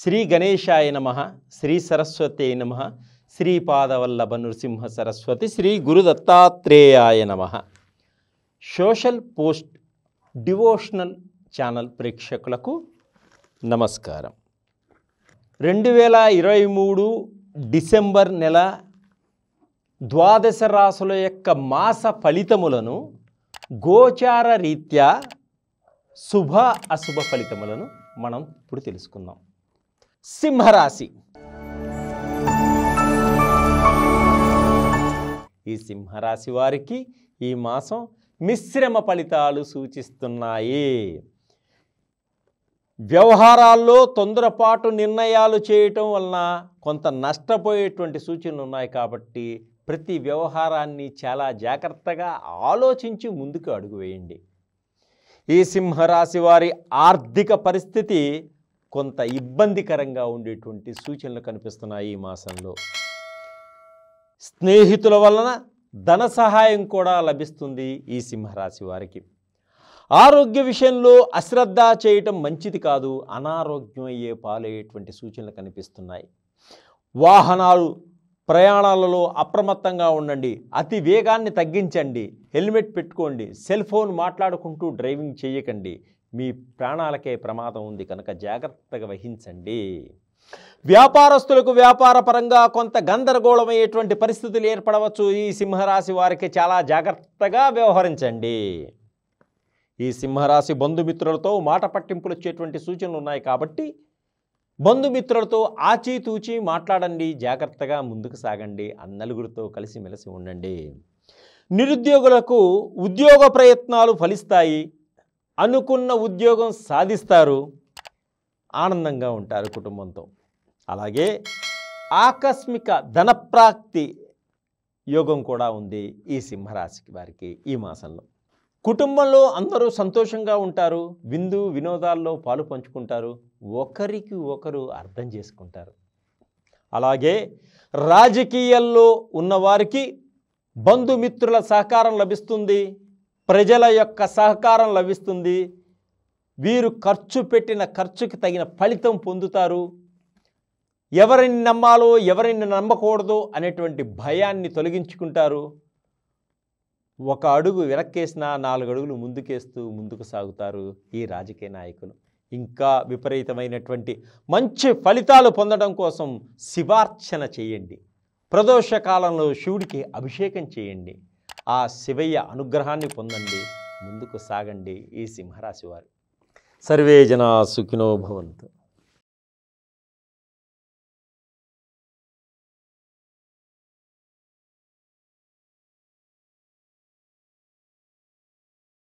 శ్రీ గణేశాయ నమ శ్రీ సరస్వతి నమ శ్రీపాదవల్లభ నృసింహ సరస్వతి శ్రీ గురుదత్తాత్రేయాయ నమ సోషల్ పోస్ట్ డివోషనల్ ఛానల్ ప్రేక్షకులకు నమస్కారం రెండు వేల ఇరవై మూడు డిసెంబర్ నెల ద్వాదశ రాసుల యొక్క మాస ఫలితములను గోచార రీత్యా శుభ అశుభ ఫలితములను మనం ఇప్పుడు తెలుసుకుందాం సింహరాశి ఈ సింహరాశి వారికి ఈ మాసం మిశ్రమ ఫలితాలు సూచిస్తున్నాయి వ్యవహారాల్లో తొందరపాటు నిర్ణయాలు చేయటం వలన కొంత నష్టపోయేటువంటి సూచనలు ఉన్నాయి కాబట్టి ప్రతి వ్యవహారాన్ని చాలా జాగ్రత్తగా ఆలోచించి ముందుకు అడుగు వేయండి ఈ సింహరాశి వారి ఆర్థిక పరిస్థితి కొంత ఇబ్బందికరంగా ఉండేటువంటి సూచనలు కనిపిస్తున్నాయి ఈ మాసంలో స్నేహితుల వలన ధన సహాయం కూడా లభిస్తుంది ఈ సింహరాశి వారికి ఆరోగ్య విషయంలో అశ్రద్ధ చేయటం మంచిది కాదు అనారోగ్యం అయ్యే పాలయ్యేటువంటి సూచనలు కనిపిస్తున్నాయి వాహనాలు ప్రయాణాలలో అప్రమత్తంగా ఉండండి అతి వేగాన్ని తగ్గించండి హెల్మెట్ పెట్టుకోండి సెల్ ఫోన్ మాట్లాడుకుంటూ డ్రైవింగ్ చేయకండి మీ ప్రాణాలకే ప్రమాదం ఉంది కనుక జాగ్రత్తగా వహించండి వ్యాపారస్తులకు వ్యాపార పరంగా కొంత గందరగోళమయ్యేటువంటి పరిస్థితులు ఏర్పడవచ్చు ఈ సింహరాశి వారికి చాలా జాగ్రత్తగా వ్యవహరించండి ఈ సింహరాశి బంధుమిత్రులతో మాట పట్టింపులు వచ్చేటువంటి సూచనలు ఉన్నాయి కాబట్టి బంధుమిత్రులతో ఆచితూచి మాట్లాడండి జాగ్రత్తగా ముందుకు సాగండి అన్నలుగురితో కలిసిమెలిసి ఉండండి నిరుద్యోగులకు ఉద్యోగ ప్రయత్నాలు ఫలిస్తాయి అనుకున్న ఉద్యోగం సాధిస్తారు ఆనందంగా ఉంటారు కుటుంబంతో అలాగే ఆకస్మిక ధనప్రాప్తి యోగం కూడా ఉంది ఈ సింహరాశికి వారికి ఈ మాసంలో కుటుంబంలో అందరూ సంతోషంగా ఉంటారు విందు వినోదాల్లో పాలు పంచుకుంటారు ఒకరికి ఒకరు అర్థం చేసుకుంటారు అలాగే రాజకీయాల్లో ఉన్నవారికి బంధుమిత్రుల సహకారం లభిస్తుంది ప్రజల యొక్క సహకారం లభిస్తుంది వీరు ఖర్చు పెట్టిన ఖర్చుకి తగిన ఫలితం పొందుతారు ఎవరిని నమ్మాలో ఎవరిని నమ్మకూడదు అనేటువంటి భయాన్ని తొలగించుకుంటారు ఒక అడుగు వెనక్కేసినా నాలుగు అడుగులు ముందుకేస్తూ ముందుకు సాగుతారు ఈ రాజకీయ నాయకులు ఇంకా విపరీతమైనటువంటి మంచి ఫలితాలు పొందడం కోసం శివార్చన చేయండి ప్రదోష కాలంలో శివుడికి అభిషేకం చేయండి ఆ శివయ్య అనుగ్రహాన్ని పొందండి ముందుకు సాగండి ఈ సింహరాశి వారు సర్వే జనా సుఖినో భవంతు